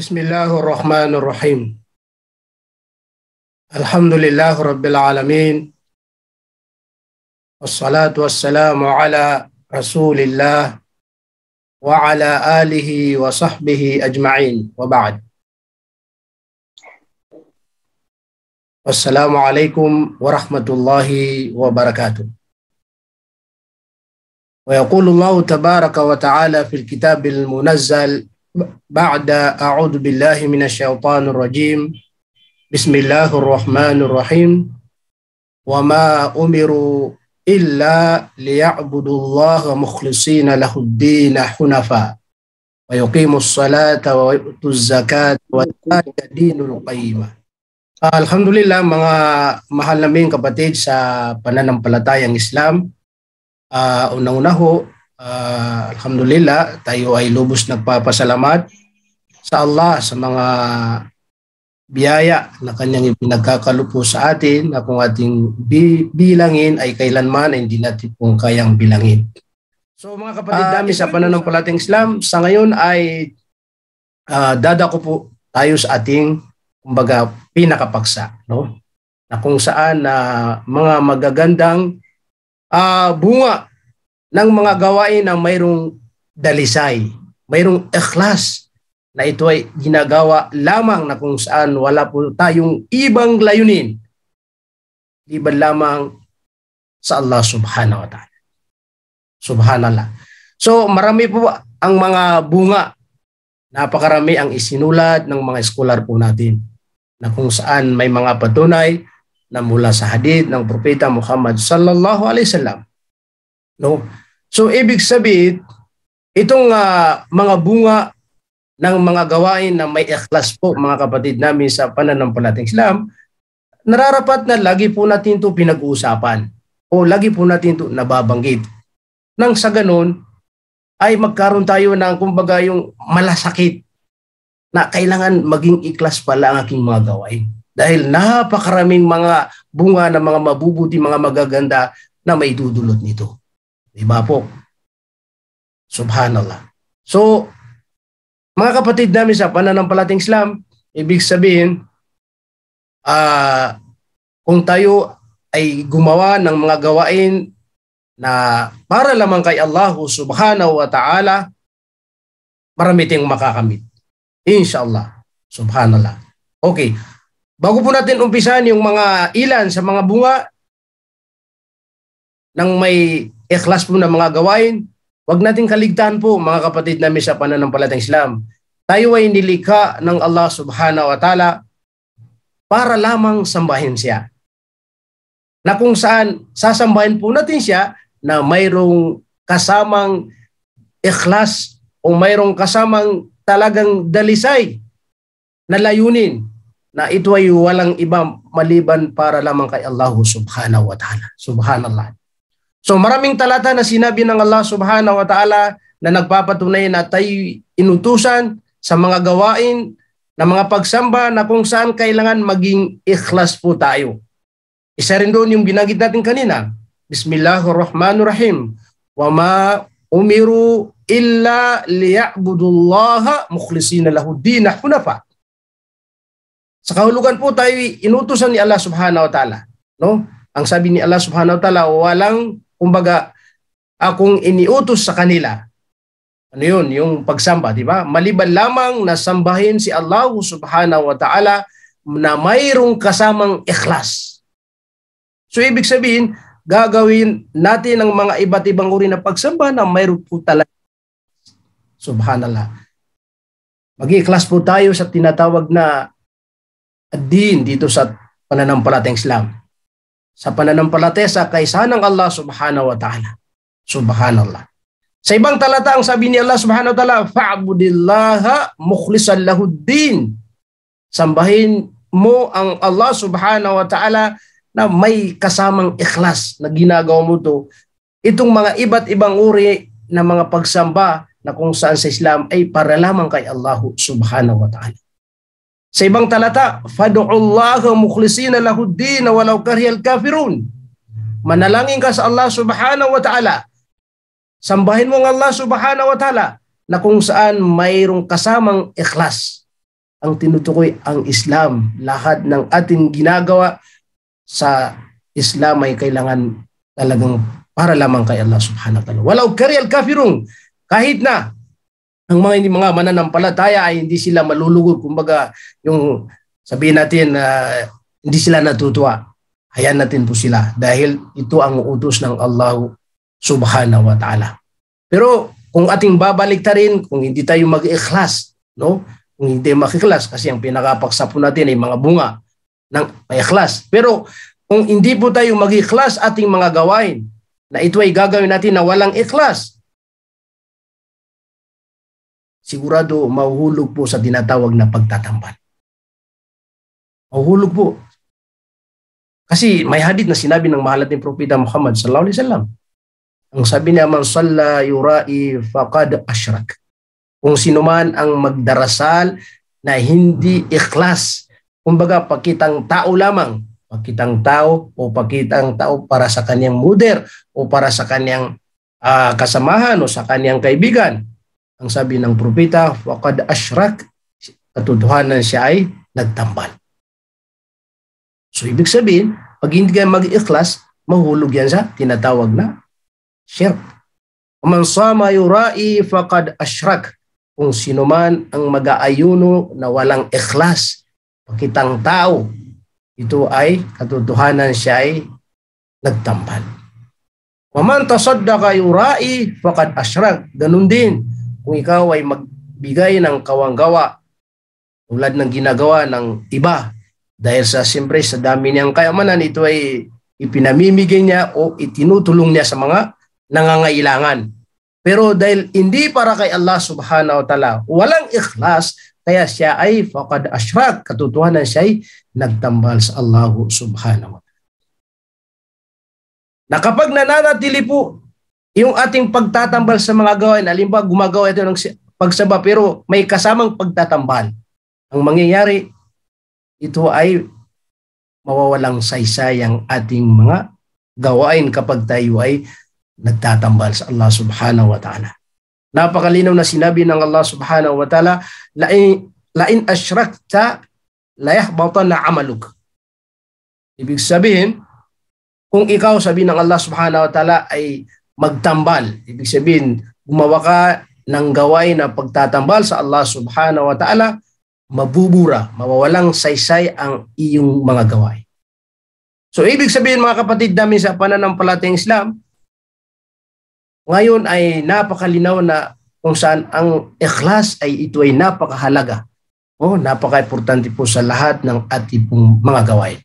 بسم الله الرحمن الرحيم الحمد لله رب العالمين والصلاة والسلام على رسول الله وعلى آله وصحبه أجمعين وبعد والسلام عليكم ورحمة الله وبركاته ويقول الله تبارك وتعالى في الكتاب المنزل بعد أعوذ بالله من الشيطان الرجيم بسم الله الرحمن الرحيم وما أمروا إلا ليعبدوا الله مخلصين له الدين حنفاء ويقيموا الصلاة ويؤتوا الزكاة وذلك دين القيمة لله mga mahal namin kapatid sa pananampalatayang Islam. Uh, Unang-una ho, uh, alhamdulillah, tayo ay lubos nagpapasalamat sa Allah sa mga biyaya na kanyang ipinagkakalupo sa atin na kung ating bi- bilangin ay kailanman ay hindi natin kung kayang bilangin. So mga kapatid ah, dami sa pananampalating Islam, sa ngayon ay uh, ah, dadako po tayo sa ating kumbaga pinakapaksa, no? Na kung saan na uh, mga magagandang uh, bunga ng mga gawain na mayroong dalisay, mayroong ikhlas na ito ay ginagawa lamang na kung saan wala po tayong ibang layunin liban lamang sa Allah subhanahu wa ta'ala. Subhanallah. So marami po ang mga bunga. Napakarami ang isinulat ng mga eskolar po natin na kung saan may mga patunay na mula sa hadith ng propeta Muhammad sallallahu alaihi wasallam No? So ibig sabihin, itong uh, mga bunga ng mga gawain na may ikhlas po mga kapatid namin sa pananampalatang Islam, nararapat na lagi po natin ito pinag-uusapan o lagi po natin ito nababanggit. Nang sa ganun, ay magkaroon tayo ng kumbaga yung malasakit na kailangan maging iklas pala ang aking mga gawain. Dahil napakaraming mga bunga ng mga mabubuti, mga magaganda na may dudulot nito. Di ba po? Subhanallah. So, mga kapatid namin sa pananampalating Islam, ibig sabihin, uh, kung tayo ay gumawa ng mga gawain na para lamang kay Allah subhanahu wa ta'ala, marami tayong makakamit. Inshallah. Subhanallah. Okay. Bago po natin umpisan yung mga ilan sa mga bunga ng may ikhlas po na mga gawain, wag nating kaligtaan po mga kapatid namin sa pananampalatang Islam. Tayo ay nilikha ng Allah subhanahu wa ta'ala para lamang sambahin siya. Na kung saan sasambahin po natin siya na mayroong kasamang ikhlas o mayroong kasamang talagang dalisay na layunin na ito ay walang iba maliban para lamang kay Allah subhanahu wa ta'ala. Subhanallah. So maraming talata na sinabi ng Allah subhanahu wa ta'ala na nagpapatunay na tayo inutusan sa mga gawain na mga pagsamba na kung saan kailangan maging ikhlas po tayo. Isa rin doon yung binagit natin kanina. Bismillahirrahmanirrahim. Wa ma umiru illa liya'budullaha mukhlisina lahu dina hunafa. Sa kahulugan po tayo inutusan ni Allah subhanahu wa ta'ala. No? Ang sabi ni Allah subhanahu wa ta'ala, walang kumbaga, akong ah, iniutos sa kanila, ano yun, yung pagsamba, di ba? Maliban lamang na sambahin si Allah subhanahu wa ta'ala na mayroong kasamang ikhlas. So ibig sabihin, gagawin natin ang mga iba't ibang uri na pagsamba na mayroon po talaga. Subhanallah. Mag-iiklas po tayo sa tinatawag na din dito sa pananampalatang Islam sa pananampalatesa kay sanang Allah subhanahu wa ta'ala. Subhanallah. Sa ibang talata ang sabi ni Allah subhanahu wa ta'ala, Fa'budillaha mukhlisan lahuddin. Sambahin mo ang Allah subhanahu wa ta'ala na may kasamang ikhlas na ginagawa mo to. Itong mga iba't ibang uri ng mga pagsamba na kung saan sa Islam ay para lamang kay Allah subhanahu wa ta'ala. Sa ibang talata, Fadu'ullaha mukhlisina lahuddin walau karihal kafirun. Manalangin ka sa Allah subhanahu wa ta'ala. Sambahin mo ng Allah subhanahu wa ta'ala na kung saan mayroong kasamang ikhlas. Ang tinutukoy ang Islam. Lahat ng ating ginagawa sa Islam ay kailangan talagang para lamang kay Allah subhanahu wa ta'ala. Walau karihal kafirun. Kahit na ang mga hindi mga mananampalataya ay hindi sila malulugod kumbaga yung sabihin natin uh, hindi sila natutuwa hayaan natin po sila dahil ito ang utos ng Allah subhanahu wa ta'ala pero kung ating babaliktarin kung hindi tayo mag-ikhlas no kung hindi makiklas kasi ang pinakapaksapo natin ay mga bunga ng may ikhlas pero kung hindi po tayo mag-ikhlas ating mga gawain na ito ay gagawin natin na walang ikhlas sigurado mahuhulog po sa tinatawag na pagtatambal. Mahuhulog po. Kasi may hadith na sinabi ng mahal ating Propeta Muhammad sallallahu alaihi wasallam. Ang sabi niya, man salla yurai faqad ashrak. Kung sino man ang magdarasal na hindi ikhlas, kumbaga pakitang tao lamang, pakitang tao o pakitang tao para sa kanyang mother o para sa kanyang uh, kasamahan o sa kanyang kaibigan, ang sabi ng propeta, Wakad ashrak, katotohanan siya ay nagtambal. So ibig sabihin, pag hindi ka mag-iklas, mahulog yan sa tinatawag na shirk. Man sama yurai faqad ashrak. Kung sino man ang mag-aayuno na walang ikhlas, pakitang tao, ito ay katotohanan siya ay nagtambal. Waman tasaddaka yurai faqad ashrak. Ganun din kung ikaw ay magbigay ng kawanggawa tulad ng ginagawa ng iba dahil sa siyempre sa dami niyang kayamanan ito ay ipinamimigay niya o itinutulong niya sa mga nangangailangan. Pero dahil hindi para kay Allah subhanahu wa ta'ala, walang ikhlas, kaya siya ay faqad ashrak, katotohanan siya ay nagtambal sa Allah subhanahu wa ta'ala. Na kapag nananatili po yung ating pagtatambal sa mga gawain, halimbawa gumagawa ito ng pagsamba pero may kasamang pagtatambal. Ang mangyayari, ito ay mawawalang saysay ang ating mga gawain kapag tayo ay nagtatambal sa Allah subhanahu wa ta'ala. Napakalinaw na sinabi ng Allah subhanahu wa ta'ala, lain, lain ashrakta layahbatan na amaluk. Ibig sabihin, kung ikaw sabi ng Allah subhanahu wa ta'ala ay magtambal. Ibig sabihin, gumawa ka ng gaway na pagtatambal sa Allah subhanahu wa ta'ala, mabubura, mawawalang saysay ang iyong mga gawain. So ibig sabihin mga kapatid namin sa pananampalatayang Islam, ngayon ay napakalinaw na kung saan ang ikhlas ay ito ay napakahalaga. Oh, napaka-importante po sa lahat ng ating mga gawain.